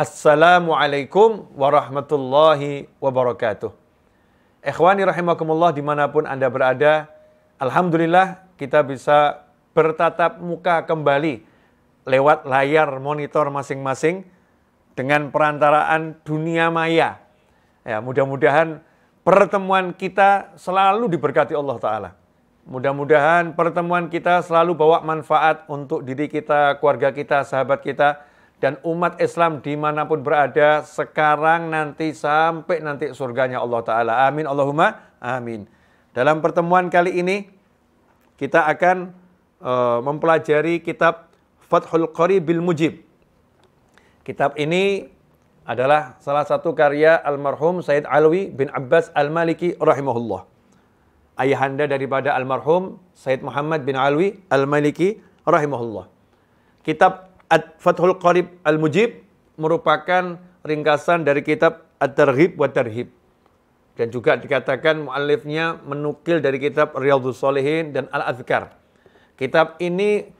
Assalamualaikum warahmatullahi wabarakatuh. Ikhwani rahimakumullah dimanapun Anda berada, Alhamdulillah kita bisa bertatap muka kembali lewat layar monitor masing-masing dengan perantaraan dunia maya. Ya, mudah-mudahan pertemuan kita selalu diberkati Allah Ta'ala. Mudah-mudahan pertemuan kita selalu bawa manfaat untuk diri kita, keluarga kita, sahabat kita, dan umat Islam dimanapun berada sekarang nanti sampai nanti surganya Allah Ta'ala. Amin Allahumma amin. Dalam pertemuan kali ini kita akan uh, mempelajari kitab Fathul Qari Bil Mujib. Kitab ini adalah salah satu karya almarhum Said Alwi bin Abbas Al-Maliki rahimahullah. Ayahanda daripada almarhum Said Muhammad bin Alwi Al-Maliki rahimahullah. Kitab Fathul Qarib Al-Mujib merupakan ringkasan dari kitab At-Targhib wa Tarhib. Dan juga dikatakan mu'alifnya menukil dari kitab Riyadhus Salihin dan Al-Azkar. Kitab ini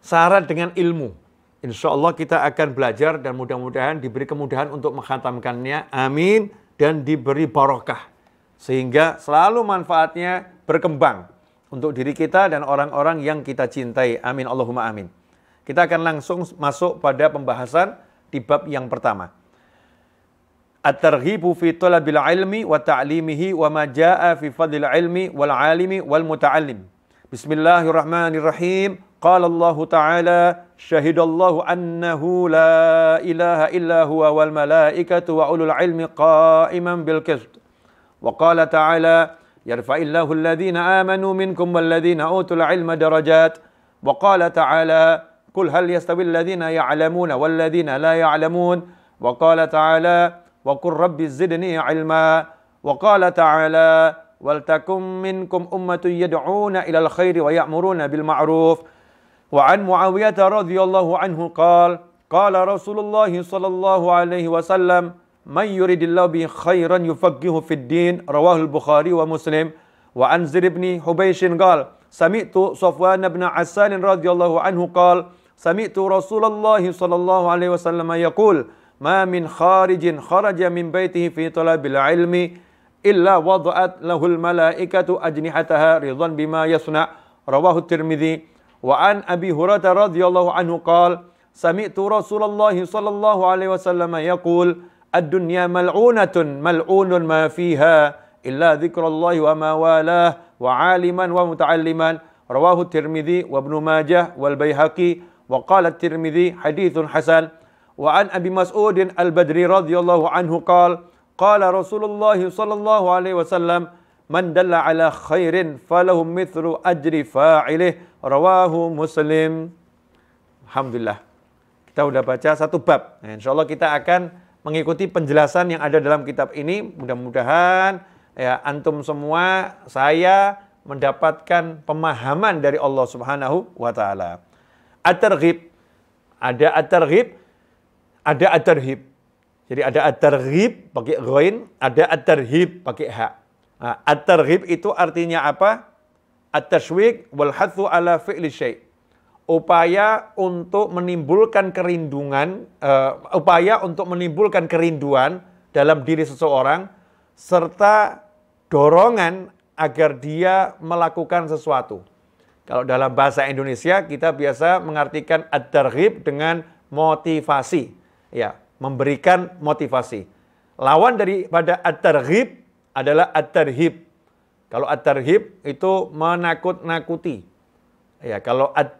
syarat dengan ilmu. Insya Allah kita akan belajar dan mudah-mudahan diberi kemudahan untuk menghantamkannya. Amin. Dan diberi barokah. Sehingga selalu manfaatnya berkembang untuk diri kita dan orang-orang yang kita cintai. Amin. Allahumma amin. Kita akan langsung masuk pada pembahasan di bab yang pertama. At-targhibu fi talabil ilmi wa ta'limihi wa ma jaa'a fi fadlil ilmi wal alimi wal muta'allim. Bismillahirrahmanirrahim. Qala Allah Ta'ala syahidallahu annahu la ilaha illa huwa wal malaikatu wa ulul ilmi qa'iman bil qist. Wa qala ta'ala yarfa'illahu alladhina amanu minkum wal ladhina utul ilma darajat. Wa qala ta'ala قل هل يستوي الذين يعلمون والذين لا يعلمون وقال تعالى وقل رب زدني علما وقال تعالى ولتكن منكم أمة يدعون إلى الخير ويأمرون بالمعروف وعن معاوية رضي الله عنه قال قال رسول الله صلى الله عليه وسلم من يريد الله به خيرا يفقه في الدين رواه البخاري ومسلم وعن زر بن حبيش قال سمعت صفوان بن عسال رضي الله عنه قال سمعت رسول الله صلى الله عليه وسلم يقول ما من خارج خرج من بيته في طلب العلم إلا وضعت له الملائكة أجنحتها رضا بما يصنع رواه الترمذي وعن أبي هريرة رضي الله عنه قال سمعت رسول الله صلى الله عليه وسلم يقول الدنيا ملعونة ملعون ما فيها إلا ذكر الله وما والاه وعالما ومتعلما رواه الترمذي وابن ماجه والبيهقي wa qala Tirmidzi haditsun hasan wa an Abi Mas'ud Al-Badri radhiyallahu anhu qala qala Rasulullah sallallahu alaihi wasallam man dalla ala khairin falahu mithlu ajri fa'ilih rawahu Muslim Alhamdulillah kita sudah baca satu bab nah, Insya Allah kita akan mengikuti penjelasan yang ada dalam kitab ini mudah-mudahan ya antum semua saya mendapatkan pemahaman dari Allah Subhanahu wa taala at-targhib. Ada at-targhib, ada at-tarhib. Jadi ada at-targhib pakai ghain, ada at-tarhib pakai ha. Nah, at-targhib itu artinya apa? at tashwiq wal hathu ala fi'li syai'. Upaya untuk menimbulkan kerinduan uh, eh, upaya untuk menimbulkan kerinduan dalam diri seseorang serta dorongan agar dia melakukan sesuatu. Kalau dalam bahasa Indonesia kita biasa mengartikan ad dengan motivasi. Ya, memberikan motivasi. Lawan daripada ad targhib adalah ad tarhib Kalau ad itu menakut-nakuti. Ya, kalau ad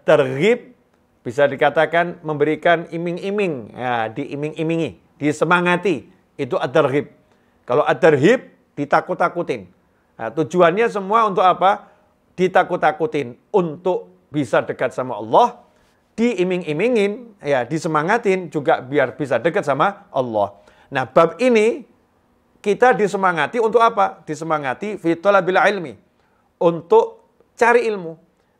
bisa dikatakan memberikan iming-iming, ya, diiming-imingi, disemangati, itu ad targhib Kalau ad ditakut-takutin. Nah, tujuannya semua untuk apa? ditakut-takutin untuk bisa dekat sama Allah, diiming-imingin, ya, disemangatin juga biar bisa dekat sama Allah. Nah, bab ini kita disemangati untuk apa? Disemangati bila ilmi. Untuk cari ilmu.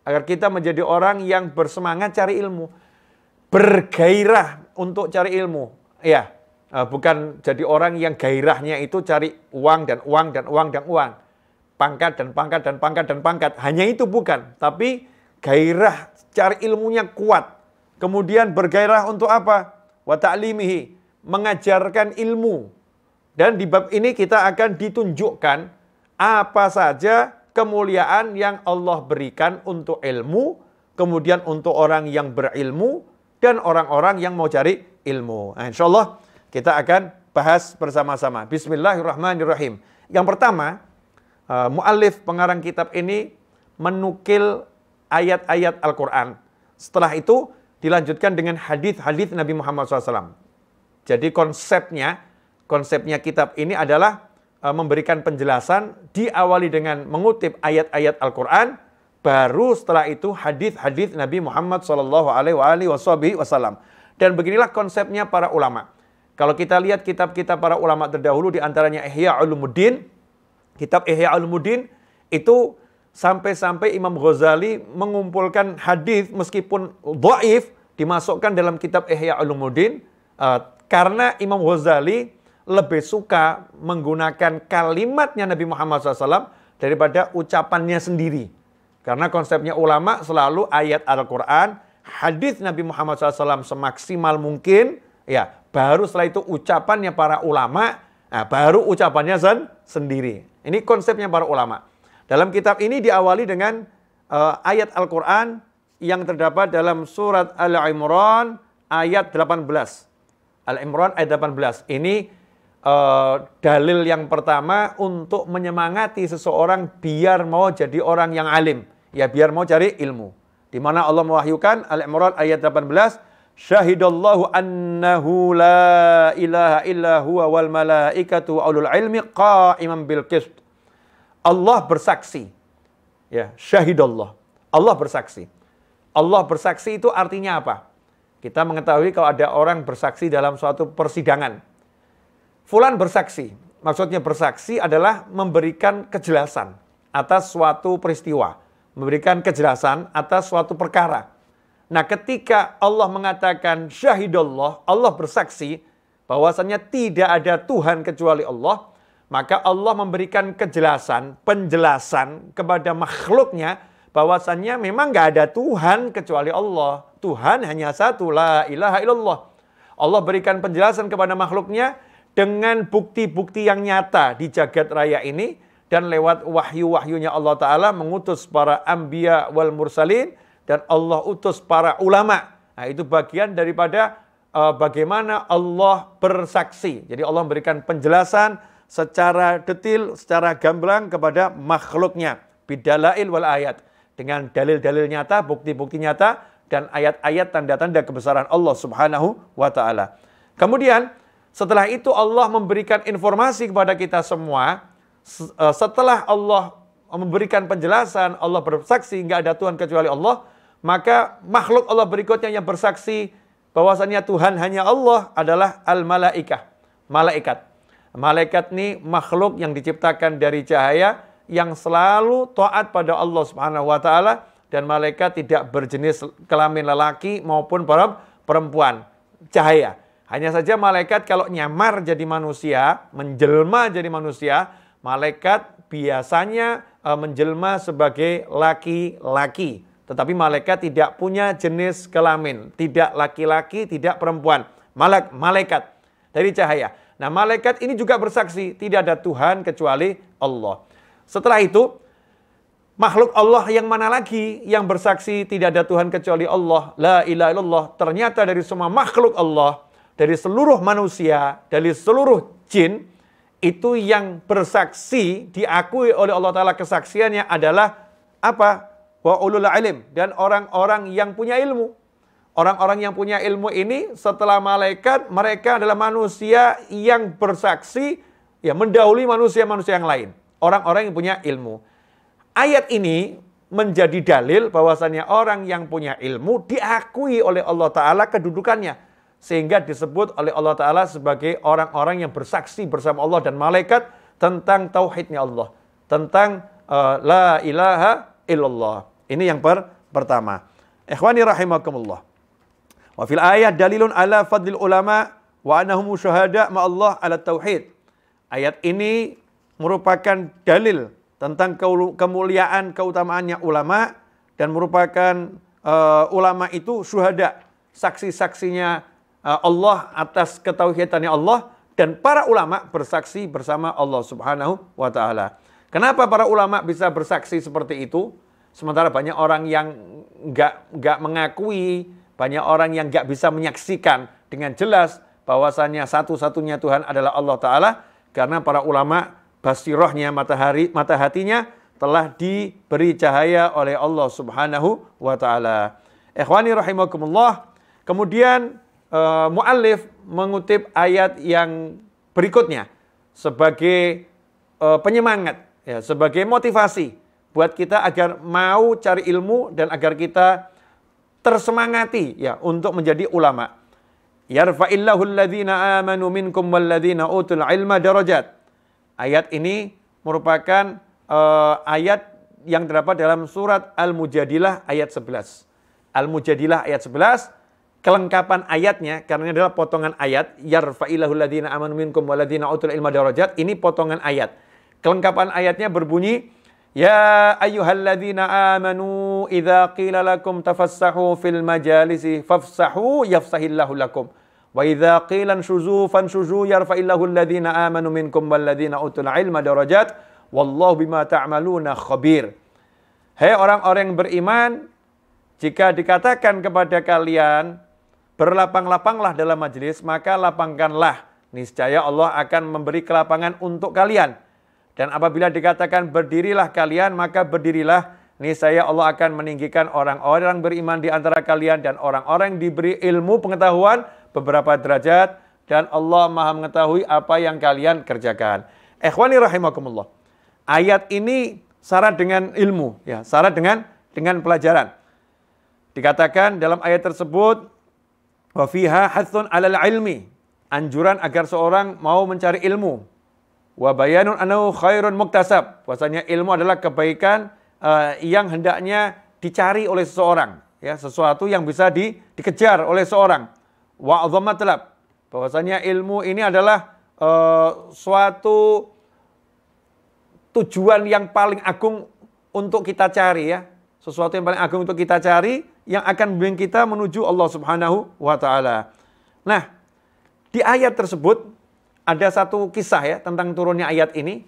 Agar kita menjadi orang yang bersemangat cari ilmu. Bergairah untuk cari ilmu. Ya, eh, bukan jadi orang yang gairahnya itu cari uang dan uang dan uang dan uang pangkat dan pangkat dan pangkat dan pangkat. Hanya itu bukan, tapi gairah cari ilmunya kuat. Kemudian bergairah untuk apa? Wa ta'limihi, mengajarkan ilmu. Dan di bab ini kita akan ditunjukkan apa saja kemuliaan yang Allah berikan untuk ilmu, kemudian untuk orang yang berilmu, dan orang-orang yang mau cari ilmu. Nah, insya Allah kita akan bahas bersama-sama. Bismillahirrahmanirrahim. Yang pertama, uh, eh, mu'alif pengarang kitab ini menukil ayat-ayat Al-Quran. Setelah itu dilanjutkan dengan hadith-hadith Nabi Muhammad SAW. Jadi konsepnya, konsepnya kitab ini adalah uh, memberikan penjelasan diawali dengan mengutip ayat-ayat Al-Quran, baru setelah itu hadith-hadith Nabi Muhammad saw. Dan beginilah konsepnya para ulama. Kalau kita lihat kitab-kitab para ulama terdahulu, diantaranya Ihya Ulumuddin, Kitab Ihya Al-Mudin itu sampai-sampai Imam Ghazali mengumpulkan hadis meskipun dhaif dimasukkan dalam kitab Ihya Ulumuddin uh, karena Imam Ghazali lebih suka menggunakan kalimatnya Nabi Muhammad SAW daripada ucapannya sendiri. Karena konsepnya ulama selalu ayat Al-Quran, hadis Nabi Muhammad SAW semaksimal mungkin, ya baru setelah itu ucapannya para ulama Nah, baru ucapannya sen sendiri. Ini konsepnya para ulama. Dalam kitab ini diawali dengan uh, ayat Al-Quran yang terdapat dalam surat Al-Imran ayat 18. Al-Imran ayat 18. Ini uh, dalil yang pertama untuk menyemangati seseorang biar mau jadi orang yang alim. Ya biar mau cari ilmu. Di mana Allah mewahyukan Al-Imran ayat 18 syahidallahu annahu la ilaha illa huwa wal malaikatu ulul ilmi qa'iman bil qist. Allah bersaksi. Ya, syahidallah. Allah bersaksi. Allah bersaksi itu artinya apa? Kita mengetahui kalau ada orang bersaksi dalam suatu persidangan. Fulan bersaksi. Maksudnya bersaksi adalah memberikan kejelasan atas suatu peristiwa, memberikan kejelasan atas suatu perkara Nah, ketika Allah mengatakan syahidullah, Allah bersaksi bahwasanya tidak ada Tuhan kecuali Allah, maka Allah memberikan kejelasan, penjelasan kepada makhluknya bahwasanya memang nggak ada Tuhan kecuali Allah. Tuhan hanya satu, la ilaha illallah. Allah berikan penjelasan kepada makhluknya dengan bukti-bukti yang nyata di jagat raya ini dan lewat wahyu-wahyunya Allah Ta'ala mengutus para ambia wal mursalin dan Allah utus para ulama. Nah, itu bagian daripada uh, bagaimana Allah bersaksi. Jadi Allah memberikan penjelasan secara detil, secara gamblang kepada makhluknya. Bidalail wal ayat. Dengan dalil-dalil nyata, bukti-bukti nyata, dan ayat-ayat tanda-tanda kebesaran Allah subhanahu wa ta'ala. Kemudian setelah itu Allah memberikan informasi kepada kita semua. Eh, setelah Allah memberikan penjelasan, Allah bersaksi, nggak ada Tuhan kecuali Allah maka makhluk Allah berikutnya yang bersaksi bahwasannya Tuhan hanya Allah adalah al-malaikah, malaikat. Malaikat ini makhluk yang diciptakan dari cahaya yang selalu taat pada Allah Subhanahu wa taala dan malaikat tidak berjenis kelamin lelaki maupun perempuan. Cahaya. Hanya saja malaikat kalau nyamar jadi manusia, menjelma jadi manusia, malaikat biasanya e, menjelma sebagai laki-laki. Tetapi malaikat tidak punya jenis kelamin, tidak laki-laki, tidak perempuan. Malak, malaikat dari cahaya. Nah, malaikat ini juga bersaksi tidak ada Tuhan kecuali Allah. Setelah itu, makhluk Allah yang mana lagi yang bersaksi tidak ada Tuhan kecuali Allah. La ilaha illallah. Ternyata dari semua makhluk Allah, dari seluruh manusia, dari seluruh jin, itu yang bersaksi diakui oleh Allah Ta'ala kesaksiannya adalah apa? wa ulul ilm dan orang-orang yang punya ilmu. Orang-orang yang punya ilmu ini setelah malaikat mereka adalah manusia yang bersaksi ya mendahului manusia-manusia yang lain. Orang-orang yang punya ilmu. Ayat ini menjadi dalil bahwasannya orang yang punya ilmu diakui oleh Allah Ta'ala kedudukannya. Sehingga disebut oleh Allah Ta'ala sebagai orang-orang yang bersaksi bersama Allah dan malaikat tentang tauhidnya Allah. Tentang uh, la ilaha illallah. Ini yang per pertama. Ikhwani rahimakumullah. Wa fil ayat dalilun ala fadlil ulama wa annahum syuhada ma Allah ala tauhid. Ayat ini merupakan dalil tentang kemuliaan keutamaannya ulama dan merupakan uh, ulama itu syuhada, saksi-saksinya uh, Allah atas ketauhidannya Allah dan para ulama bersaksi bersama Allah Subhanahu wa taala. Kenapa para ulama bisa bersaksi seperti itu? Sementara banyak orang yang nggak nggak mengakui, banyak orang yang nggak bisa menyaksikan dengan jelas bahwasannya satu-satunya Tuhan adalah Allah Taala karena para ulama basirohnya matahari mata hatinya telah diberi cahaya oleh Allah Subhanahu wa taala. Ikhwani rahimakumullah. Kemudian uh, muallif mengutip ayat yang berikutnya sebagai uh, penyemangat ya, sebagai motivasi buat kita agar mau cari ilmu dan agar kita tersemangati ya untuk menjadi ulama. Yarfa'illahu alladhina amanu minkum walladhina utul ilma darajat. Ayat ini merupakan uh, ayat yang terdapat dalam surat Al-Mujadilah ayat 11. Al-Mujadilah ayat 11 kelengkapan ayatnya karena ini adalah potongan ayat yarfa'illahu alladhina amanu minkum walladhina utul ilma darajat ini potongan ayat. Kelengkapan ayatnya berbunyi يا أيها الذين آمنوا إذا قيل لكم تفسحوا في المجالس فافسحوا يفسح الله لكم وإذا قيل انشزوا فانشزوا يرفع الله الذين آمنوا منكم والذين أوتوا العلم درجات والله بما تعملون خبير Hei orang-orang beriman, jika dikatakan kepada kalian, berlapang-lapanglah dalam majelis, maka lapangkanlah. Niscaya Allah akan memberi kelapangan untuk kalian. Dan apabila dikatakan berdirilah kalian, maka berdirilah. saya Allah akan meninggikan orang-orang beriman di antara kalian dan orang-orang diberi ilmu pengetahuan beberapa derajat dan Allah Maha mengetahui apa yang kalian kerjakan. Ikhwani rahimakumullah. Ayat ini syarat dengan ilmu ya, syarat dengan dengan pelajaran. Dikatakan dalam ayat tersebut wa fiha hatsun alal ilmi, anjuran agar seorang mau mencari ilmu. Wa bayanun anahu khairun muktasab. Bahwasanya ilmu adalah kebaikan uh, yang hendaknya dicari oleh seseorang, ya, sesuatu yang bisa di, dikejar oleh seorang. Wa azamatlab. Bahwasanya ilmu ini adalah uh, suatu tujuan yang paling agung untuk kita cari ya. Sesuatu yang paling agung untuk kita cari yang akan membimbing kita menuju Allah Subhanahu wa taala. Nah, di ayat tersebut ada satu kisah ya tentang turunnya ayat ini.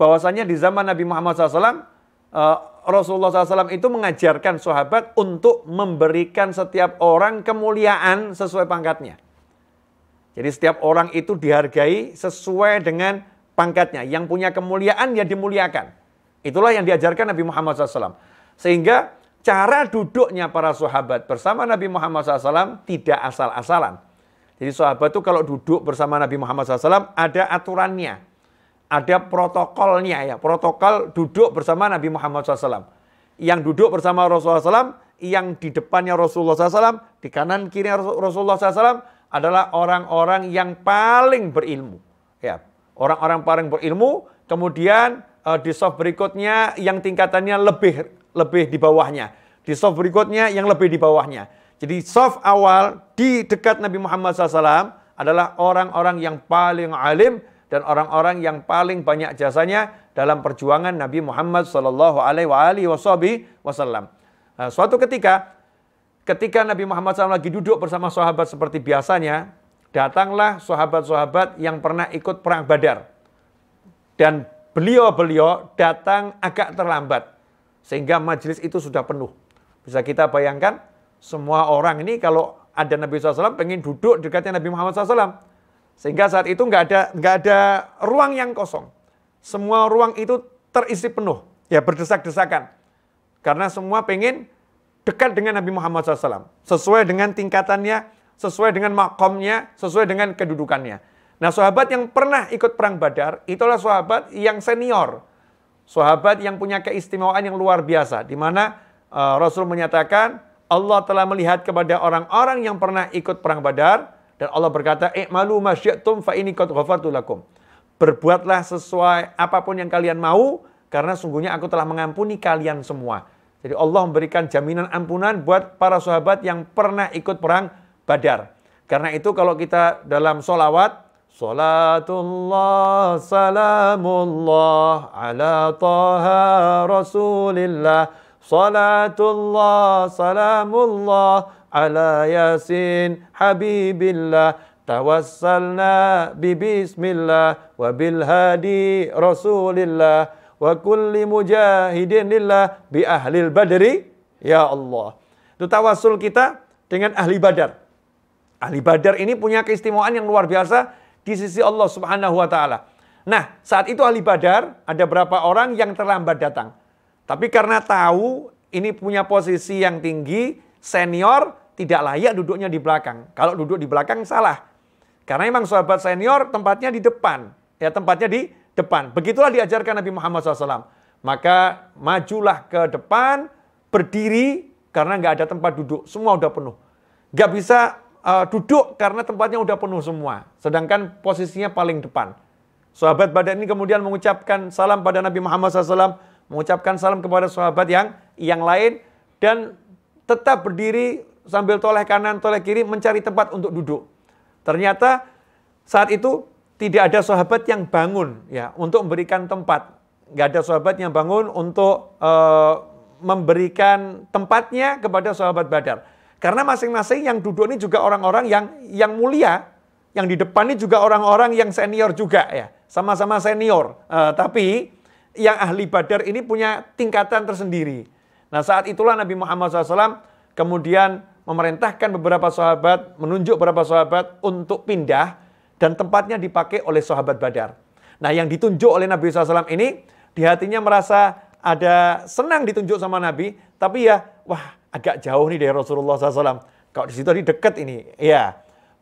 Bahwasanya di zaman Nabi Muhammad SAW, eh, Rasulullah SAW itu mengajarkan sahabat untuk memberikan setiap orang kemuliaan sesuai pangkatnya. Jadi setiap orang itu dihargai sesuai dengan pangkatnya. Yang punya kemuliaan ya dimuliakan. Itulah yang diajarkan Nabi Muhammad SAW. Sehingga cara duduknya para sahabat bersama Nabi Muhammad SAW tidak asal-asalan. Jadi sahabat tuh kalau duduk bersama Nabi Muhammad SAW ada aturannya, ada protokolnya ya, protokol duduk bersama Nabi Muhammad SAW. Yang duduk bersama Rasulullah SAW, yang di depannya Rasulullah SAW, di kanan kiri Rasulullah SAW adalah orang-orang yang paling berilmu. Ya, orang-orang paling berilmu. Kemudian eh, di soft berikutnya yang tingkatannya lebih lebih di bawahnya. Di soft berikutnya yang lebih di bawahnya jadi soft awal di dekat Nabi Muhammad SAW adalah orang-orang yang paling alim dan orang-orang yang paling banyak jasanya dalam perjuangan Nabi Muhammad SAW. Alaihi Wasallam. Nah, suatu ketika, ketika Nabi Muhammad SAW lagi duduk bersama sahabat seperti biasanya, datanglah sahabat-sahabat yang pernah ikut perang Badar, dan beliau-beliau datang agak terlambat sehingga majelis itu sudah penuh. Bisa kita bayangkan semua orang ini kalau ada Nabi SAW pengen duduk dekatnya Nabi Muhammad SAW. Sehingga saat itu nggak ada nggak ada ruang yang kosong. Semua ruang itu terisi penuh, ya berdesak-desakan. Karena semua pengen dekat dengan Nabi Muhammad SAW. Sesuai dengan tingkatannya, sesuai dengan makomnya, sesuai dengan kedudukannya. Nah sahabat yang pernah ikut perang badar, itulah sahabat yang senior. Sahabat yang punya keistimewaan yang luar biasa. Dimana uh, eh, Rasul menyatakan, Allah telah melihat kepada orang-orang yang pernah ikut perang Badar dan Allah berkata, "I'malu masyiatum fa ini qad ghafartu Berbuatlah sesuai apapun yang kalian mau karena sungguhnya aku telah mengampuni kalian semua. Jadi Allah memberikan jaminan ampunan buat para sahabat yang pernah ikut perang Badar. Karena itu kalau kita dalam solawat, Salatullah salamullah ala taha rasulillah Salatullah, salamullah ala yasin habibillah tawassalna bi bismillah wa bil hadi rasulillah wa kulli mujahidin lillah bi ahlil badri ya Allah. Itu tawasul kita dengan ahli badar. Ahli badar ini punya keistimewaan yang luar biasa di sisi Allah subhanahu wa ta'ala. Nah saat itu ahli badar ada berapa orang yang terlambat datang. Tapi karena tahu ini punya posisi yang tinggi, senior tidak layak duduknya di belakang. Kalau duduk di belakang salah. Karena memang sahabat senior tempatnya di depan. Ya tempatnya di depan. Begitulah diajarkan Nabi Muhammad SAW. Maka majulah ke depan, berdiri karena nggak ada tempat duduk. Semua udah penuh. Nggak bisa uh, duduk karena tempatnya udah penuh semua. Sedangkan posisinya paling depan. Sahabat badan ini kemudian mengucapkan salam pada Nabi Muhammad SAW mengucapkan salam kepada sahabat yang yang lain dan tetap berdiri sambil toleh kanan toleh kiri mencari tempat untuk duduk. Ternyata saat itu tidak ada sahabat yang bangun ya untuk memberikan tempat. Nggak ada sahabat yang bangun untuk e, memberikan tempatnya kepada sahabat Badar. Karena masing-masing yang duduk ini juga orang-orang yang yang mulia, yang di depan ini juga orang-orang yang senior juga ya, sama-sama senior. E, tapi yang ahli badar ini punya tingkatan tersendiri. Nah saat itulah Nabi Muhammad SAW kemudian memerintahkan beberapa sahabat, menunjuk beberapa sahabat untuk pindah dan tempatnya dipakai oleh sahabat badar. Nah yang ditunjuk oleh Nabi SAW ini di hatinya merasa ada senang ditunjuk sama Nabi, tapi ya wah agak jauh nih dari Rasulullah SAW. Kalau di situ di dekat ini, ya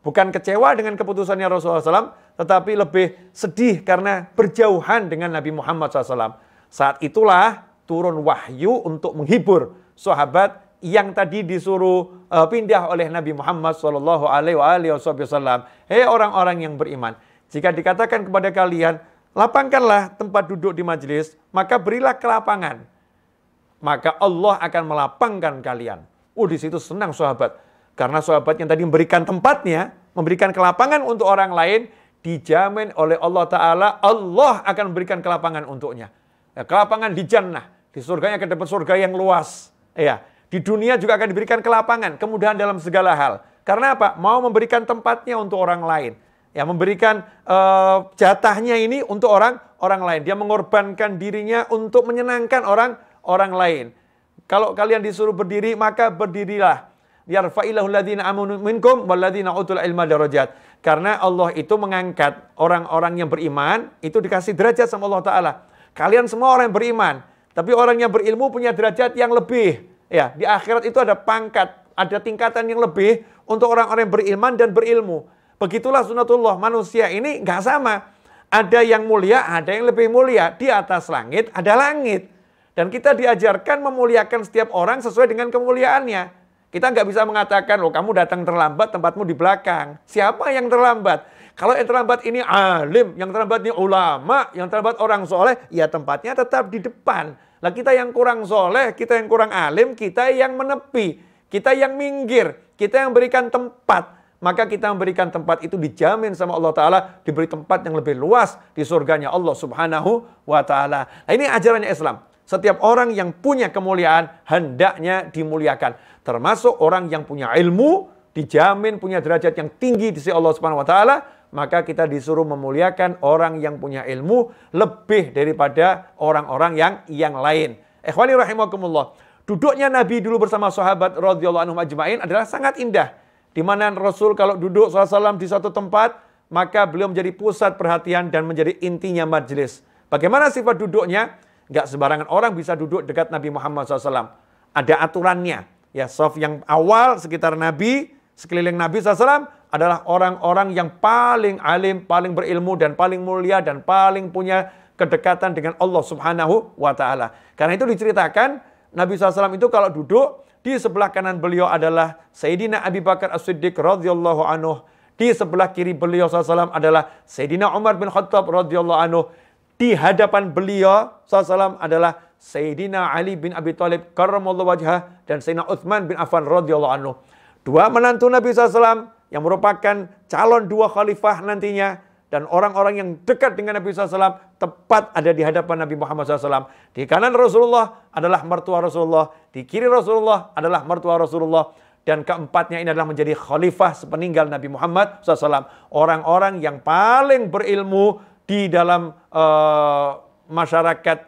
bukan kecewa dengan keputusannya Rasulullah SAW, tetapi lebih sedih karena berjauhan dengan Nabi Muhammad SAW. Saat itulah turun wahyu untuk menghibur sahabat yang tadi disuruh uh, pindah oleh Nabi Muhammad SAW. Hei orang-orang yang beriman, jika dikatakan kepada kalian, lapangkanlah tempat duduk di majelis, maka berilah kelapangan. Maka Allah akan melapangkan kalian. Oh, di situ senang sahabat. Karena sahabat yang tadi memberikan tempatnya, memberikan kelapangan untuk orang lain, dijamin oleh Allah Ta'ala, Allah akan memberikan kelapangan untuknya. Ya, kelapangan di jannah, di surganya akan dapat surga yang luas. Ya, di dunia juga akan diberikan kelapangan, kemudahan dalam segala hal. Karena apa? Mau memberikan tempatnya untuk orang lain. Ya, memberikan uh, jatahnya ini untuk orang orang lain. Dia mengorbankan dirinya untuk menyenangkan orang orang lain. Kalau kalian disuruh berdiri, maka berdirilah. Yarfa'ilahul ladzina amanu minkum wal ladzina utul ilma darajat. Karena Allah itu mengangkat orang-orang yang beriman, itu dikasih derajat sama Allah Ta'ala. Kalian semua orang yang beriman, tapi orang yang berilmu punya derajat yang lebih. Ya, di akhirat itu ada pangkat, ada tingkatan yang lebih untuk orang-orang yang beriman dan berilmu. Begitulah sunatullah, manusia ini nggak sama. Ada yang mulia, ada yang lebih mulia. Di atas langit ada langit. Dan kita diajarkan memuliakan setiap orang sesuai dengan kemuliaannya. Kita nggak bisa mengatakan, loh kamu datang terlambat, tempatmu di belakang. Siapa yang terlambat? Kalau yang terlambat ini alim, yang terlambat ini ulama, yang terlambat orang soleh, ya tempatnya tetap di depan. Lah kita yang kurang soleh, kita yang kurang alim, kita yang menepi, kita yang minggir, kita yang berikan tempat. Maka kita memberikan tempat itu dijamin sama Allah Ta'ala diberi tempat yang lebih luas di surganya Allah Subhanahu wa Ta'ala. Nah, ini ajarannya Islam. Setiap orang yang punya kemuliaan hendaknya dimuliakan. Termasuk orang yang punya ilmu, dijamin punya derajat yang tinggi di sisi Allah Subhanahu wa taala, maka kita disuruh memuliakan orang yang punya ilmu lebih daripada orang-orang yang yang lain. Ikhwani rahimakumullah. Duduknya Nabi dulu bersama sahabat radhiyallahu anhum ajmain adalah sangat indah. Di mana Rasul kalau duduk SAW di satu tempat, maka beliau menjadi pusat perhatian dan menjadi intinya majelis. Bagaimana sifat duduknya? Nggak sembarangan orang bisa duduk dekat Nabi Muhammad SAW. Ada aturannya. Ya, Sof yang awal sekitar Nabi, sekeliling Nabi SAW adalah orang-orang yang paling alim, paling berilmu, dan paling mulia, dan paling punya kedekatan dengan Allah Subhanahu wa Ta'ala. Karena itu diceritakan, Nabi SAW itu kalau duduk, di sebelah kanan beliau adalah Sayyidina Abi Bakar As-Siddiq radhiyallahu anhu. Di sebelah kiri beliau SAW adalah Sayyidina Umar bin Khattab radhiyallahu anhu di hadapan beliau SAW adalah Sayyidina Ali bin Abi Thalib karramallahu wajhah dan Sayyidina Uthman bin Affan radhiyallahu anhu. Dua menantu Nabi SAW yang merupakan calon dua khalifah nantinya dan orang-orang yang dekat dengan Nabi SAW tepat ada di hadapan Nabi Muhammad SAW. Di kanan Rasulullah adalah mertua Rasulullah, di kiri Rasulullah adalah mertua Rasulullah. Dan keempatnya ini adalah menjadi khalifah sepeninggal Nabi Muhammad SAW. Orang-orang yang paling berilmu, di dalam uh, masyarakat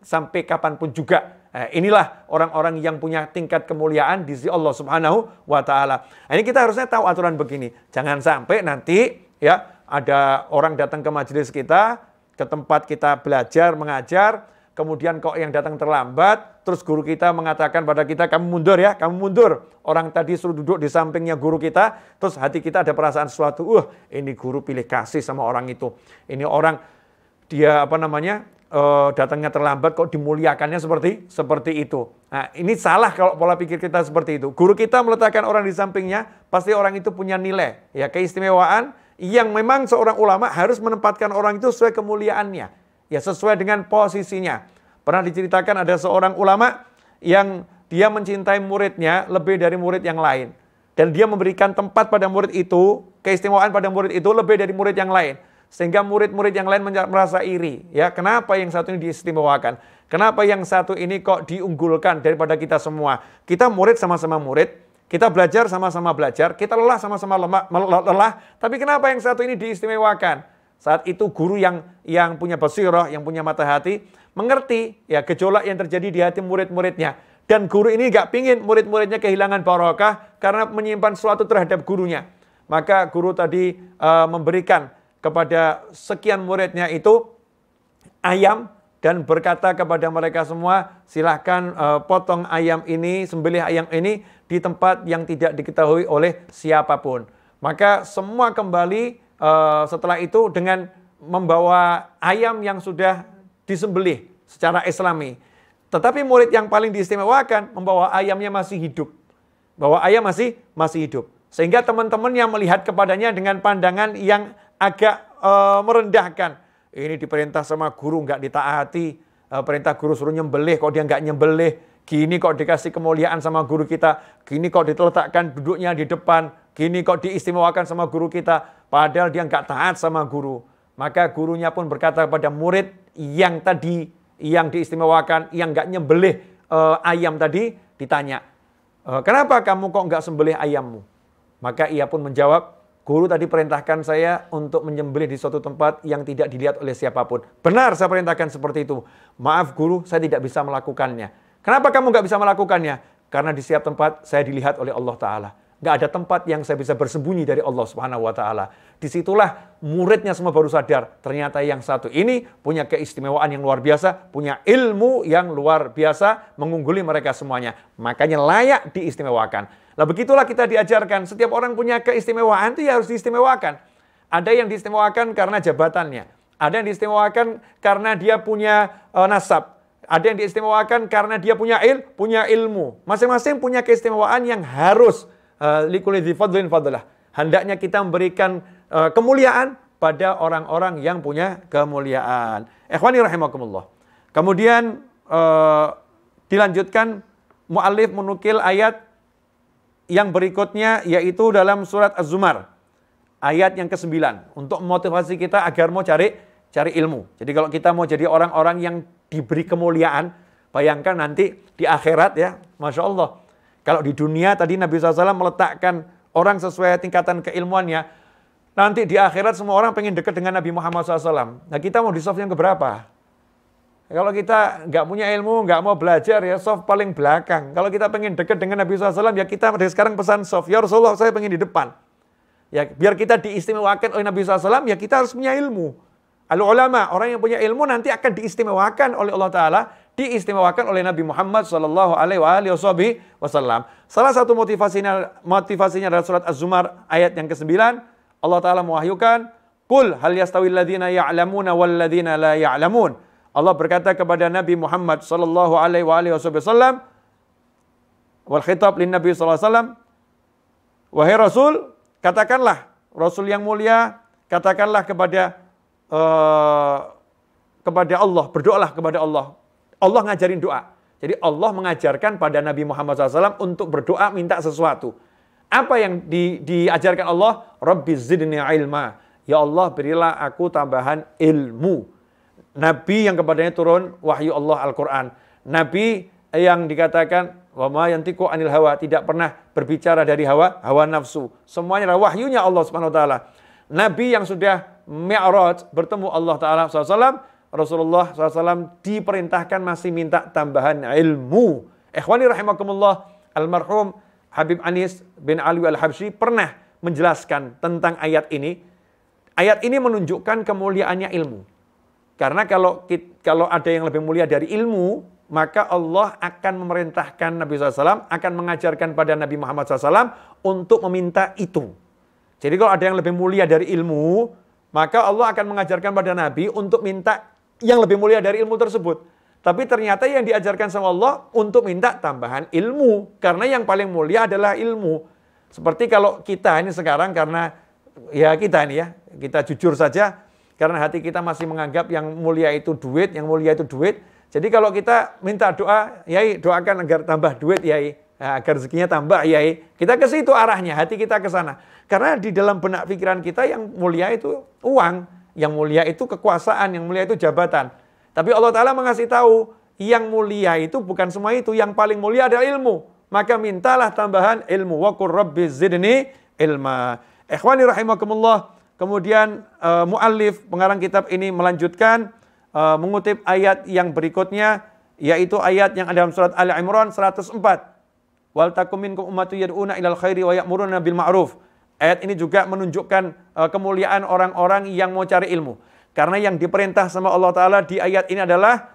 sampai kapanpun juga. Eh, inilah orang-orang yang punya tingkat kemuliaan di sisi Allah Subhanahu wa taala. Nah, ini kita harusnya tahu aturan begini. Jangan sampai nanti ya ada orang datang ke majelis kita, ke tempat kita belajar, mengajar, kemudian kok yang datang terlambat, terus guru kita mengatakan pada kita, kamu mundur ya, kamu mundur. Orang tadi suruh duduk di sampingnya guru kita, terus hati kita ada perasaan sesuatu, uh ini guru pilih kasih sama orang itu. Ini orang, dia apa namanya, uh, datangnya terlambat kok dimuliakannya seperti seperti itu. Nah, ini salah kalau pola pikir kita seperti itu. Guru kita meletakkan orang di sampingnya, pasti orang itu punya nilai, ya keistimewaan yang memang seorang ulama harus menempatkan orang itu sesuai kemuliaannya. Ya sesuai dengan posisinya. Pernah diceritakan ada seorang ulama yang dia mencintai muridnya lebih dari murid yang lain. Dan dia memberikan tempat pada murid itu, keistimewaan pada murid itu lebih dari murid yang lain. Sehingga murid-murid yang lain merasa iri. Ya, kenapa yang satu ini diistimewakan? Kenapa yang satu ini kok diunggulkan daripada kita semua? Kita murid sama-sama murid, kita belajar sama-sama belajar, kita lelah sama-sama lelah, tapi kenapa yang satu ini diistimewakan? Saat itu guru yang yang punya roh yang punya mata hati, mengerti ya gejolak yang terjadi di hati murid-muridnya. Dan guru ini gak pingin murid-muridnya kehilangan barokah karena menyimpan suatu terhadap gurunya. Maka guru tadi e, memberikan kepada sekian muridnya itu ayam dan berkata kepada mereka semua, silahkan uh, potong ayam ini, sembelih ayam ini di tempat yang tidak diketahui oleh siapapun. Maka semua kembali Eh, setelah itu dengan membawa ayam yang sudah disembelih secara islami. Tetapi murid yang paling diistimewakan membawa ayamnya masih hidup. Bahwa ayam masih masih hidup. Sehingga teman-teman yang melihat kepadanya dengan pandangan yang agak e, merendahkan. Ini diperintah sama guru nggak ditaati. E, perintah guru suruh nyembelih kok dia nggak nyembelih. Gini kok dikasih kemuliaan sama guru kita. Gini kok diletakkan duduknya di depan Gini kok diistimewakan sama guru kita, padahal dia nggak taat sama guru. Maka gurunya pun berkata kepada murid yang tadi, yang diistimewakan, yang nggak nyembelih e, ayam tadi, ditanya, e, kenapa kamu kok nggak sembelih ayammu? Maka ia pun menjawab, guru tadi perintahkan saya untuk menyembelih di suatu tempat yang tidak dilihat oleh siapapun. Benar saya perintahkan seperti itu. Maaf guru, saya tidak bisa melakukannya. Kenapa kamu nggak bisa melakukannya? Karena di setiap tempat saya dilihat oleh Allah Ta'ala nggak ada tempat yang saya bisa bersembunyi dari Allah Subhanahu wa taala. Disitulah muridnya semua baru sadar, ternyata yang satu ini punya keistimewaan yang luar biasa, punya ilmu yang luar biasa, mengungguli mereka semuanya. Makanya layak diistimewakan. Lah begitulah kita diajarkan, setiap orang punya keistimewaan itu ya harus diistimewakan. Ada yang diistimewakan karena jabatannya, ada yang diistimewakan karena dia punya uh, nasab, ada yang diistimewakan karena dia punya il, punya ilmu. Masing-masing punya keistimewaan yang harus Eh, likuli Hendaknya kita memberikan uh, kemuliaan pada orang-orang yang punya kemuliaan. Ikhwani rahimakumullah. Kemudian uh, dilanjutkan mu'alif menukil ayat yang berikutnya yaitu dalam surat Az-Zumar ayat yang ke-9 untuk motivasi kita agar mau cari cari ilmu. Jadi kalau kita mau jadi orang-orang yang diberi kemuliaan, bayangkan nanti di akhirat ya, Masya Allah kalau di dunia tadi Nabi SAW meletakkan orang sesuai tingkatan keilmuannya, nanti di akhirat semua orang pengen dekat dengan Nabi Muhammad SAW. Nah kita mau di soft yang keberapa? Kalau kita nggak punya ilmu, nggak mau belajar ya soft paling belakang. Kalau kita pengen dekat dengan Nabi SAW, ya kita dari sekarang pesan soft. Ya Rasulullah, saya pengen di depan. Ya biar kita diistimewakan oleh Nabi SAW, ya kita harus punya ilmu. Al ulama, orang yang punya ilmu nanti akan diistimewakan oleh Allah Ta'ala diistimewakan oleh Nabi Muhammad Shallallahu Alaihi Wasallam. Salah satu motivasinya motivasinya adalah surat Az-Zumar ayat yang ke-9. Allah Ta'ala mewahyukan, Kul hal yastawil ladina ya'lamuna wal ladina la ya'lamun. Allah berkata kepada Nabi Muhammad Shallallahu Alaihi Wasallam, wal khitab lin Nabi Shallallahu Wasallam, wahai Rasul, katakanlah Rasul yang mulia, katakanlah kepada uh, kepada Allah, berdoalah kepada Allah Allah ngajarin doa. Jadi Allah mengajarkan pada Nabi Muhammad SAW untuk berdoa minta sesuatu. Apa yang di, diajarkan Allah? Rabbi zidni ilma. Ya Allah berilah aku tambahan ilmu. Nabi yang kepadanya turun wahyu Allah Al-Quran. Nabi yang dikatakan wama yantiku anil hawa tidak pernah berbicara dari hawa hawa nafsu semuanya adalah wahyunya Allah subhanahu wa taala nabi yang sudah mi'raj bertemu Allah taala saw Rasulullah SAW diperintahkan masih minta tambahan ilmu. Ikhwani rahimakumullah, almarhum Habib Anis bin Alwi al-Habsyi pernah menjelaskan tentang ayat ini. Ayat ini menunjukkan kemuliaannya ilmu. Karena kalau kalau ada yang lebih mulia dari ilmu, maka Allah akan memerintahkan Nabi SAW, akan mengajarkan pada Nabi Muhammad SAW untuk meminta itu. Jadi kalau ada yang lebih mulia dari ilmu, maka Allah akan mengajarkan pada Nabi untuk minta yang lebih mulia dari ilmu tersebut. Tapi ternyata yang diajarkan sama Allah untuk minta tambahan ilmu. Karena yang paling mulia adalah ilmu. Seperti kalau kita ini sekarang karena ya kita ini ya, kita jujur saja karena hati kita masih menganggap yang mulia itu duit, yang mulia itu duit. Jadi kalau kita minta doa, Yai doakan agar tambah duit Yai, agar rezekinya tambah Yai. Kita ke situ arahnya, hati kita ke sana. Karena di dalam benak pikiran kita yang mulia itu uang. Yang mulia itu kekuasaan, yang mulia itu jabatan. Tapi Allah Ta'ala mengasih tahu, yang mulia itu bukan semua itu, yang paling mulia adalah ilmu. Maka mintalah tambahan ilmu. Wa rabbi zidni ilma. Ikhwani rahimakumullah. Kemudian uh, muallif pengarang kitab ini melanjutkan uh, mengutip ayat yang berikutnya yaitu ayat yang ada dalam surat Ali Imran 104. Wal takum minkum ummatu yad'una ilal khairi wa ya'muruna bil ma'ruf Ayat ini juga menunjukkan eh, kemuliaan orang-orang yang mau cari ilmu. Karena yang diperintah sama Allah Ta'ala di ayat ini adalah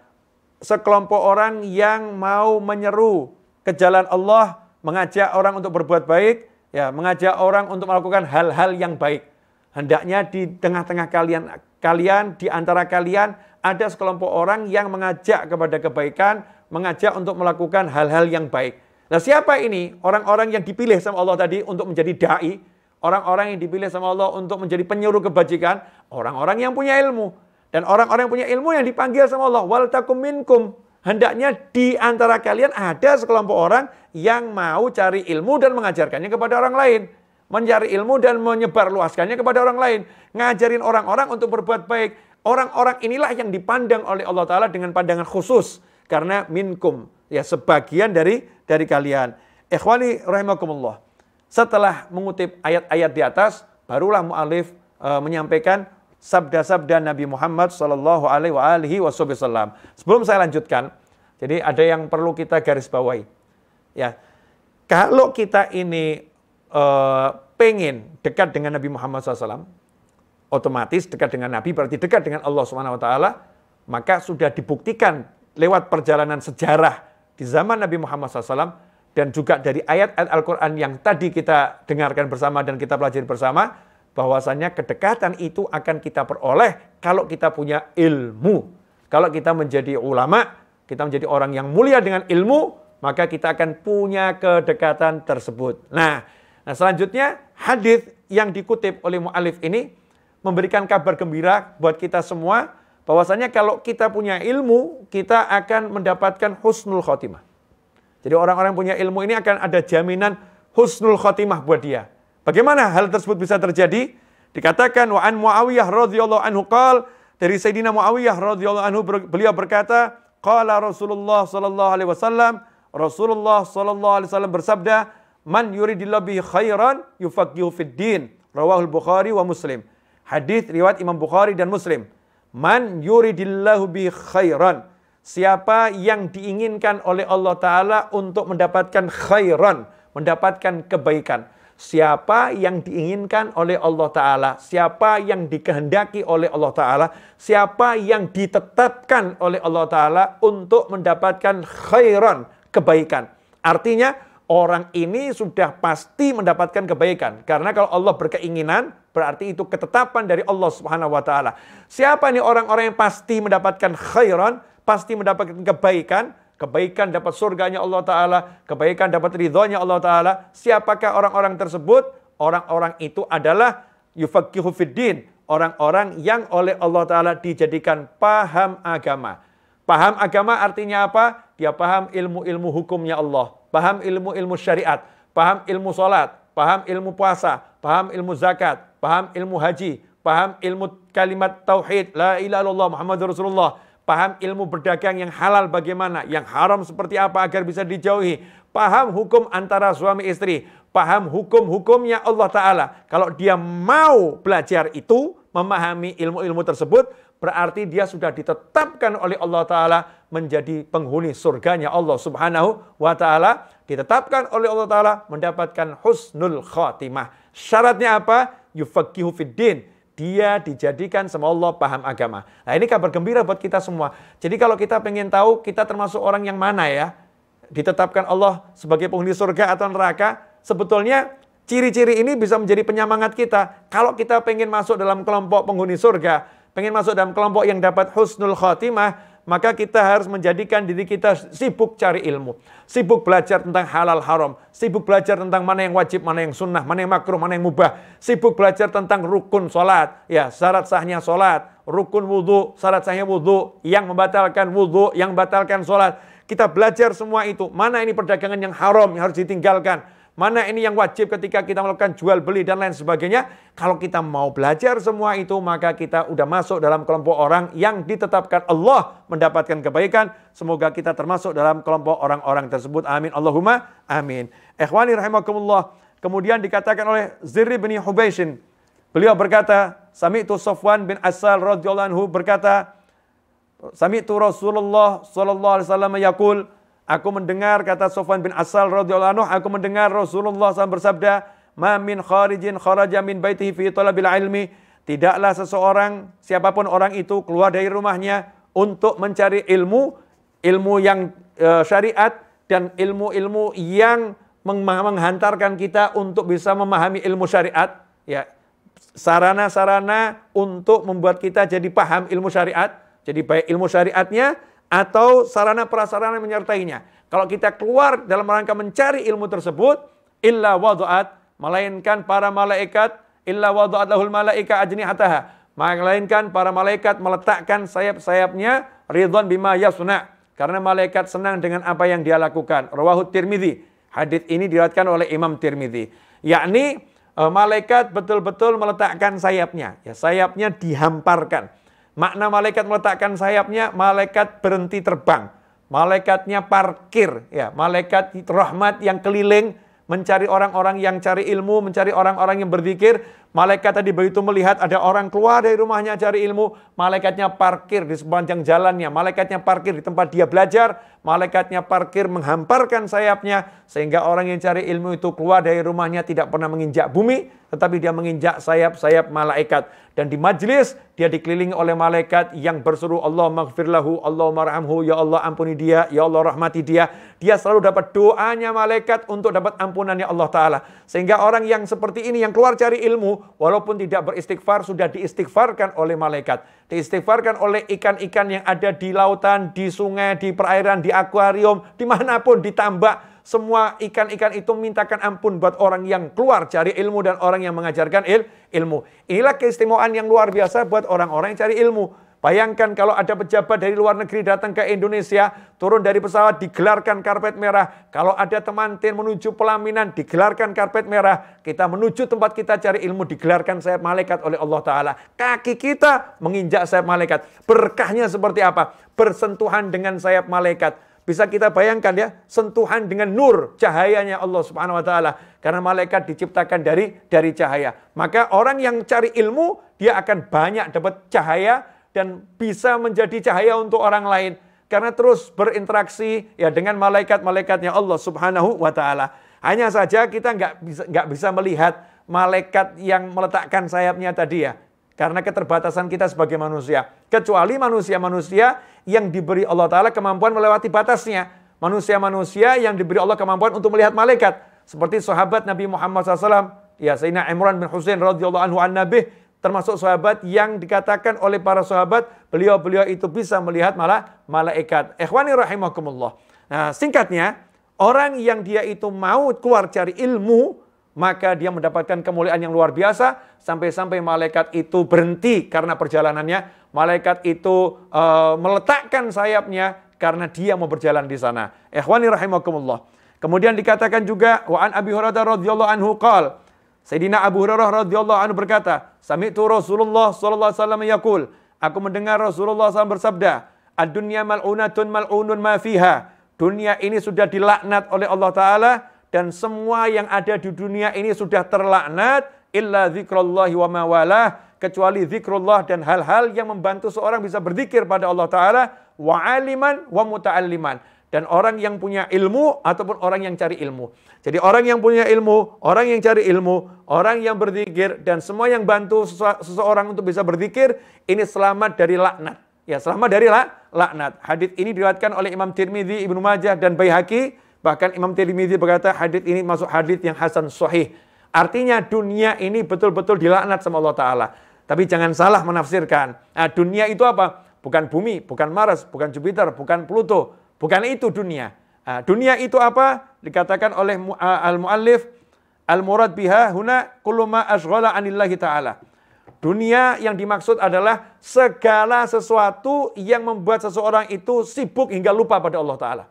sekelompok orang yang mau menyeru ke jalan Allah, mengajak orang untuk berbuat baik, ya mengajak orang untuk melakukan hal-hal yang baik. Hendaknya di tengah-tengah kalian, kalian di antara kalian ada sekelompok orang yang mengajak kepada kebaikan, mengajak untuk melakukan hal-hal yang baik. Nah siapa ini orang-orang yang dipilih sama Allah tadi untuk menjadi da'i? Orang-orang yang dipilih sama Allah untuk menjadi penyuruh kebajikan, orang-orang yang punya ilmu. Dan orang-orang yang punya ilmu yang dipanggil sama Allah, wal takum minkum. Hendaknya di antara kalian ada sekelompok orang yang mau cari ilmu dan mengajarkannya kepada orang lain. Mencari ilmu dan menyebarluaskannya kepada orang lain. Ngajarin orang-orang untuk berbuat baik. Orang-orang inilah yang dipandang oleh Allah Ta'ala dengan pandangan khusus. Karena minkum, ya sebagian dari dari kalian. Ikhwani rahimakumullah. Setelah mengutip ayat-ayat di atas, barulah mu'alif e, menyampaikan sabda-sabda Nabi Muhammad saw Sebelum saya lanjutkan, jadi ada yang perlu kita garis bawahi. Ya, kalau kita ini e, pengen dekat dengan Nabi Muhammad SAW, otomatis dekat dengan Nabi berarti dekat dengan Allah Subhanahu Wa Taala, maka sudah dibuktikan lewat perjalanan sejarah di zaman Nabi Muhammad SAW dan juga dari ayat-ayat Al-Quran yang tadi kita dengarkan bersama dan kita pelajari bersama, bahwasannya kedekatan itu akan kita peroleh kalau kita punya ilmu. Kalau kita menjadi ulama, kita menjadi orang yang mulia dengan ilmu, maka kita akan punya kedekatan tersebut. Nah, nah selanjutnya hadis yang dikutip oleh mu'alif ini memberikan kabar gembira buat kita semua bahwasanya kalau kita punya ilmu, kita akan mendapatkan husnul khotimah. Jadi orang-orang punya ilmu ini akan ada jaminan husnul khotimah buat dia. Bagaimana hal tersebut bisa terjadi? Dikatakan wa an Muawiyah radhiyallahu anhu qal dari Sayyidina Muawiyah radhiyallahu anhu beliau berkata qala Rasulullah sallallahu alaihi wasallam Rasulullah sallallahu alaihi wasallam bersabda man yuridillahu bihi khairan yufaqihu fid din rawahul Bukhari wa Muslim. Hadis riwayat Imam Bukhari dan Muslim. Man yuridillahu bihi khairan Siapa yang diinginkan oleh Allah Ta'ala untuk mendapatkan khairan, mendapatkan kebaikan. Siapa yang diinginkan oleh Allah Ta'ala, siapa yang dikehendaki oleh Allah Ta'ala, siapa yang ditetapkan oleh Allah Ta'ala untuk mendapatkan khairan, kebaikan. Artinya orang ini sudah pasti mendapatkan kebaikan. Karena kalau Allah berkeinginan, berarti itu ketetapan dari Allah Subhanahu wa taala. Siapa nih orang-orang yang pasti mendapatkan khairan? pasti mendapatkan kebaikan. Kebaikan dapat surganya Allah Ta'ala. Kebaikan dapat ridhonya Allah Ta'ala. Siapakah orang-orang tersebut? Orang-orang itu adalah yufakihu fiddin. Orang-orang yang oleh Allah Ta'ala dijadikan paham agama. Paham agama artinya apa? Dia paham ilmu-ilmu hukumnya Allah. Paham ilmu-ilmu syariat. Paham ilmu salat, Paham ilmu puasa. Paham ilmu zakat. Paham ilmu haji. Paham ilmu kalimat tauhid. La ilaha illallah Muhammad Rasulullah Paham ilmu berdagang yang halal bagaimana, yang haram seperti apa agar bisa dijauhi. Paham hukum antara suami istri. Paham hukum-hukumnya Allah Ta'ala. Kalau dia mau belajar itu, memahami ilmu-ilmu tersebut, berarti dia sudah ditetapkan oleh Allah Ta'ala menjadi penghuni surganya Allah Subhanahu wa Ta'ala. Ditetapkan oleh Allah Ta'ala mendapatkan husnul khatimah Syaratnya apa? Yufakihu fiddin dia dijadikan sama Allah paham agama. Nah ini kabar gembira buat kita semua. Jadi kalau kita pengen tahu kita termasuk orang yang mana ya, ditetapkan Allah sebagai penghuni surga atau neraka, sebetulnya ciri-ciri ini bisa menjadi penyemangat kita. Kalau kita pengen masuk dalam kelompok penghuni surga, pengen masuk dalam kelompok yang dapat husnul khotimah, maka kita harus menjadikan diri kita sibuk cari ilmu, sibuk belajar tentang halal haram, sibuk belajar tentang mana yang wajib, mana yang sunnah, mana yang makruh, mana yang mubah, sibuk belajar tentang rukun sholat, ya syarat sahnya sholat, rukun wudhu, syarat sahnya wudhu, yang membatalkan wudhu, yang membatalkan sholat. Kita belajar semua itu, mana ini perdagangan yang haram yang harus ditinggalkan, mana ini yang wajib ketika kita melakukan jual beli dan lain sebagainya. Kalau kita mau belajar semua itu maka kita udah masuk dalam kelompok orang yang ditetapkan Allah mendapatkan kebaikan. Semoga kita termasuk dalam kelompok orang-orang tersebut. Amin. Allahumma amin. Ikhwani rahimakumullah. Kemudian dikatakan oleh Zirri bin Hubeishin Beliau berkata, Sami itu Sofwan bin Asal radhiyallahu anhu berkata, Sami itu Rasulullah sallallahu alaihi wasallam yaqul, Aku mendengar kata Sofwan bin Asal radhiyallahu anhu, aku mendengar Rasulullah SAW bersabda, "Ma min kharijin kharaja min baitihi fi talabil ilmi." Tidaklah seseorang siapapun orang itu keluar dari rumahnya untuk mencari ilmu, ilmu yang e, syariat dan ilmu-ilmu yang menghantarkan kita untuk bisa memahami ilmu syariat, ya. Sarana-sarana untuk membuat kita jadi paham ilmu syariat. Jadi baik ilmu syariatnya atau sarana prasarana menyertainya. Kalau kita keluar dalam rangka mencari ilmu tersebut, illa wadu'at, melainkan para malaikat, illa wadu'at lahul malaika ajnihataha, melainkan para malaikat meletakkan sayap-sayapnya ridwan bima yasuna. Karena malaikat senang dengan apa yang dia lakukan. Rawahu tirmidhi, hadith ini diriwayatkan oleh Imam Tirmidhi. Yakni eh, malaikat betul-betul meletakkan sayapnya. Ya, sayapnya dihamparkan Makna malaikat meletakkan sayapnya, malaikat berhenti terbang. Malaikatnya parkir, ya, malaikat rahmat yang keliling mencari orang-orang yang cari ilmu, mencari orang-orang yang berzikir, Malaikat tadi begitu melihat ada orang keluar dari rumahnya cari ilmu, malaikatnya parkir di sepanjang jalannya, malaikatnya parkir di tempat dia belajar, malaikatnya parkir menghamparkan sayapnya sehingga orang yang cari ilmu itu keluar dari rumahnya tidak pernah menginjak bumi, tetapi dia menginjak sayap-sayap malaikat. Dan di majelis dia dikelilingi oleh malaikat yang berseru Allah maghfirlahu, Allah marhamhu, ya Allah ampuni dia, ya Allah rahmati dia. Dia selalu dapat doanya malaikat untuk dapat ampunannya Allah Ta'ala. Sehingga orang yang seperti ini yang keluar cari ilmu, walaupun tidak beristighfar sudah diistighfarkan oleh malaikat. Diistighfarkan oleh ikan-ikan yang ada di lautan, di sungai, di perairan, di akuarium, dimanapun ditambah. Semua ikan-ikan itu mintakan ampun buat orang yang keluar cari ilmu dan orang yang mengajarkan il ilmu. Inilah keistimewaan yang luar biasa buat orang-orang yang cari ilmu. Bayangkan kalau ada pejabat dari luar negeri datang ke Indonesia, turun dari pesawat digelarkan karpet merah. Kalau ada temantin menuju pelaminan digelarkan karpet merah. Kita menuju tempat kita cari ilmu digelarkan sayap malaikat oleh Allah Ta'ala. Kaki kita menginjak sayap malaikat. Berkahnya seperti apa? Bersentuhan dengan sayap malaikat. Bisa kita bayangkan ya, sentuhan dengan nur cahayanya Allah Subhanahu wa taala karena malaikat diciptakan dari dari cahaya. Maka orang yang cari ilmu dia akan banyak dapat cahaya dan bisa menjadi cahaya untuk orang lain karena terus berinteraksi ya dengan malaikat-malaikatnya Allah Subhanahu wa taala. Hanya saja kita nggak bisa nggak bisa melihat malaikat yang meletakkan sayapnya tadi ya. Karena keterbatasan kita sebagai manusia. Kecuali manusia-manusia yang diberi Allah Ta'ala kemampuan melewati batasnya. Manusia-manusia yang diberi Allah kemampuan untuk melihat malaikat. Seperti sahabat Nabi Muhammad SAW. Ya, Sayyidina Imran bin Husain radhiyallahu anhu an Nabi termasuk sahabat yang dikatakan oleh para sahabat beliau-beliau itu bisa melihat malah malaikat. Ikhwani rahimakumullah. Nah, singkatnya, orang yang dia itu mau keluar cari ilmu, maka dia mendapatkan kemuliaan yang luar biasa sampai-sampai malaikat itu berhenti karena perjalanannya, malaikat itu uh, meletakkan sayapnya karena dia mau berjalan di sana. Ikhwani rahimakumullah. Kemudian dikatakan juga wa an Abi Hurairah radhiyallahu anhu qala Sayyidina Abu Hurairah radhiyallahu anhu berkata, "Sami'tu Rasulullah sallallahu alaihi wasallam yaqul, aku mendengar Rasulullah SAW bersabda, "Ad-dunya mal'unatun mal'unun ma fiha." Dunia ini sudah dilaknat oleh Allah taala dan semua yang ada di dunia ini sudah terlaknat illa zikrullahi wa mawalah kecuali zikrullah dan hal-hal yang membantu seorang bisa berzikir pada Allah taala wa aliman wa muta'alliman dan orang yang punya ilmu ataupun orang yang cari ilmu. Jadi orang yang punya ilmu, orang yang cari ilmu, orang yang berzikir dan semua yang bantu seseorang untuk bisa berzikir ini selamat dari laknat. Ya, selamat dari la laknat. Hadis ini diriwayatkan oleh Imam Tirmidzi, Ibnu Majah dan Baihaqi. Bahkan Imam Tirmidzi berkata hadis ini masuk hadis yang hasan sahih. Artinya dunia ini betul-betul dilaknat sama Allah taala. Tapi jangan salah menafsirkan. Nah, dunia itu apa? Bukan bumi, bukan Mars, bukan Jupiter, bukan Pluto Bukan itu dunia. Ah, dunia itu apa? Dikatakan oleh ah, al-muallif al-murad biha huna kuluma asghala anillahi ta'ala. Dunia yang dimaksud adalah segala sesuatu yang membuat seseorang itu sibuk hingga lupa pada Allah Ta'ala.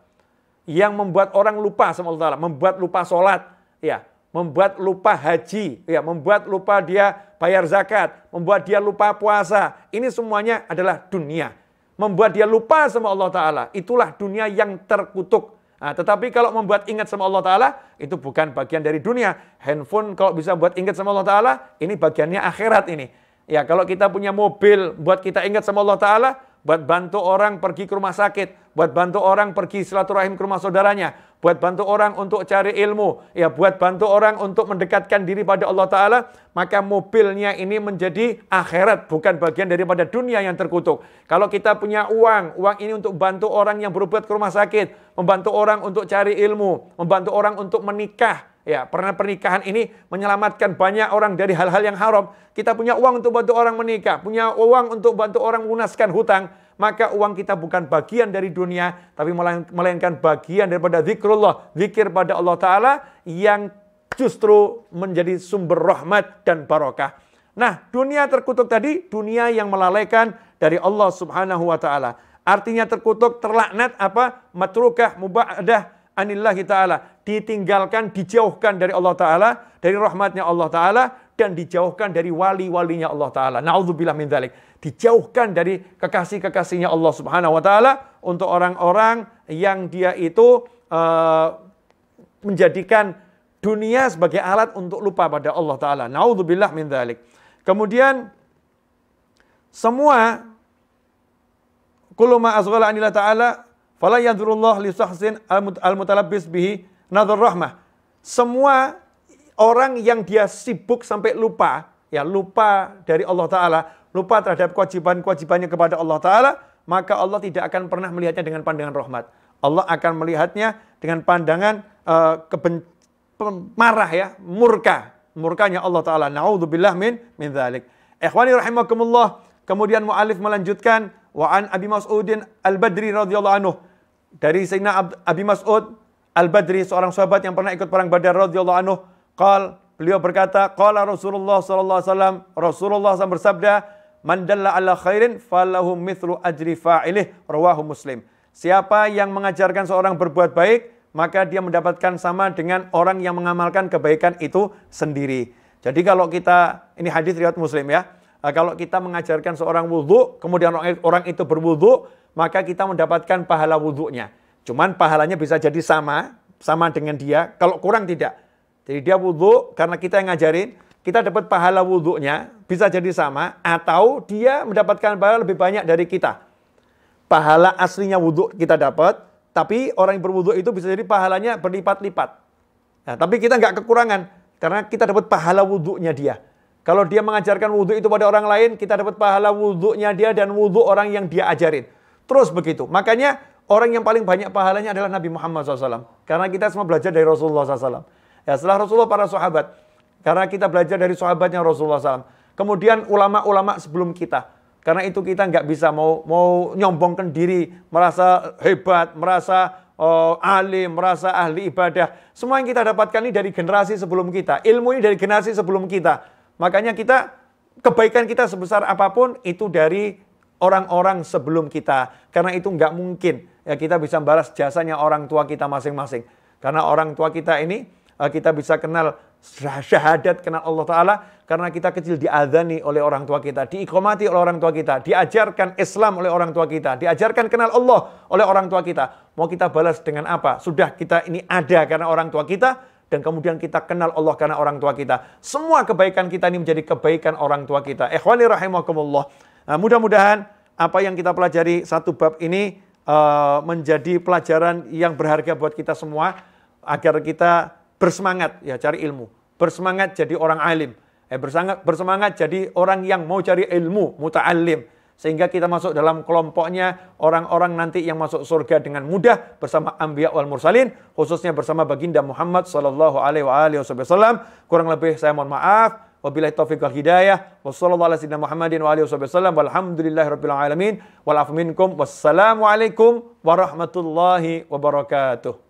Yang membuat orang lupa sama Allah Ta'ala. Membuat lupa sholat. Ya, membuat lupa haji, ya, membuat lupa dia bayar zakat, membuat dia lupa puasa. Ini semuanya adalah dunia membuat dia lupa sama Allah Ta'ala. Itulah dunia yang terkutuk. Nah, tetapi kalau membuat ingat sama Allah Ta'ala, itu bukan bagian dari dunia. Handphone kalau bisa buat ingat sama Allah Ta'ala, ini bagiannya akhirat ini. Ya kalau kita punya mobil buat kita ingat sama Allah Ta'ala, buat bantu orang pergi ke rumah sakit, buat bantu orang pergi silaturahim ke rumah saudaranya, buat bantu orang untuk cari ilmu, ya buat bantu orang untuk mendekatkan diri pada Allah Ta'ala, maka mobilnya ini menjadi akhirat, bukan bagian daripada dunia yang terkutuk. Kalau kita punya uang, uang ini untuk bantu orang yang berobat ke rumah sakit, membantu orang untuk cari ilmu, membantu orang untuk menikah, Ya, pernah pernikahan ini menyelamatkan banyak orang dari hal-hal yang haram. Kita punya uang untuk bantu orang menikah, punya uang untuk bantu orang lunaskan hutang, maka uang kita bukan bagian dari dunia, tapi melainkan bagian daripada zikrullah, zikir pada Allah Ta'ala yang justru menjadi sumber rahmat dan barokah. Nah, dunia terkutuk tadi, dunia yang melalaikan dari Allah Subhanahu wa taala. Artinya terkutuk, terlaknat apa? Matrukah mubadah anillahi taala ditinggalkan, dijauhkan dari Allah Ta'ala, dari rahmatnya Allah Ta'ala, dan dijauhkan dari wali-walinya Allah Ta'ala. Na'udzubillah min dhalik. Dijauhkan dari kekasih-kekasihnya Allah Subhanahu Wa Ta'ala untuk orang-orang yang dia itu uh, menjadikan dunia sebagai alat untuk lupa pada Allah Ta'ala. Na'udzubillah min dhalik. Kemudian, semua kuluma azghala anillah ta'ala Fala yadhurullah li sahsin al-mutalabbis bihi Nadhar rahmah. Semua orang yang dia sibuk sampai lupa, ya lupa dari Allah Ta'ala, lupa terhadap kewajiban-kewajibannya kepada Allah Ta'ala, maka Allah tidak akan pernah melihatnya dengan pandangan rahmat. Allah akan melihatnya dengan pandangan uh, eh, keben marah ya, murka. Murkanya Allah Ta'ala. Na'udzubillah min min dhalik. Ikhwani rahimakumullah. Kemudian mu'alif melanjutkan. Wa'an Abi Mas'udin Al-Badri radhiyallahu anhu. Dari Sayyidina Abi Mas'ud Al-Badri, seorang sahabat yang pernah ikut perang Badar radhiyallahu anhu, qal beliau berkata, qala Rasulullah sallallahu alaihi wasallam, Rasulullah SAW bersabda, "Man dalla ala khairin falahu mithlu ajri fa'ilih." Rawahu Muslim. Siapa yang mengajarkan seorang berbuat baik, maka dia mendapatkan sama dengan orang yang mengamalkan kebaikan itu sendiri. Jadi kalau kita ini hadis riwayat Muslim ya. Eh, kalau kita mengajarkan seorang wudhu, kemudian orang itu berwudhu, maka kita mendapatkan pahala wudhunya. Cuman pahalanya bisa jadi sama, sama dengan dia. Kalau kurang tidak. Jadi dia wudhu karena kita yang ngajarin, kita dapat pahala wudhunya, bisa jadi sama. Atau dia mendapatkan pahala lebih banyak dari kita. Pahala aslinya wudhu kita dapat, tapi orang yang berwudhu itu bisa jadi pahalanya berlipat-lipat. Nah, tapi kita nggak kekurangan, karena kita dapat pahala wudhunya dia. Kalau dia mengajarkan wudhu itu pada orang lain, kita dapat pahala wudhunya dia dan wudhu orang yang dia ajarin. Terus begitu. Makanya Orang yang paling banyak pahalanya adalah Nabi Muhammad SAW. Karena kita semua belajar dari Rasulullah SAW. Ya, setelah Rasulullah para sahabat. Karena kita belajar dari sahabatnya Rasulullah SAW. Kemudian ulama-ulama sebelum kita. Karena itu kita nggak bisa mau mau nyombongkan diri, merasa hebat, merasa uh, alim, merasa ahli ibadah. Semua yang kita dapatkan ini dari generasi sebelum kita. Ilmu ini dari generasi sebelum kita. Makanya kita kebaikan kita sebesar apapun itu dari orang-orang sebelum kita. Karena itu nggak mungkin ya kita bisa balas jasanya orang tua kita masing-masing. Karena orang tua kita ini eh, kita bisa kenal syahadat kenal Allah Ta'ala karena kita kecil diadani oleh orang tua kita, diikomati oleh orang tua kita, diajarkan Islam oleh orang tua kita, diajarkan kenal Allah oleh orang tua kita. Mau kita balas dengan apa? Sudah kita ini ada karena orang tua kita dan kemudian kita kenal Allah karena orang tua kita. Semua kebaikan kita ini menjadi kebaikan orang tua kita. Ikhwani rahimahkumullah. Nah, mudah-mudahan apa yang kita pelajari satu bab ini Eh, menjadi pelajaran yang berharga buat kita semua agar kita bersemangat ya cari ilmu, bersemangat jadi orang alim, eh, bersemangat, bersemangat jadi orang yang mau cari ilmu, muta alim Sehingga kita masuk dalam kelompoknya orang-orang nanti yang masuk surga dengan mudah bersama Ambiya wal Mursalin, khususnya bersama Baginda Muhammad Sallallahu Alaihi Wasallam. Kurang lebih saya mohon maaf. Wabillahi taufiq wal hidayah. Wassallallahu ala sayyidina Muhammadin wa alihi wasallam. Walhamdulillahi rabbil alamin. Wal afu minkum. Wassalamualaikum warahmatullahi wabarakatuh.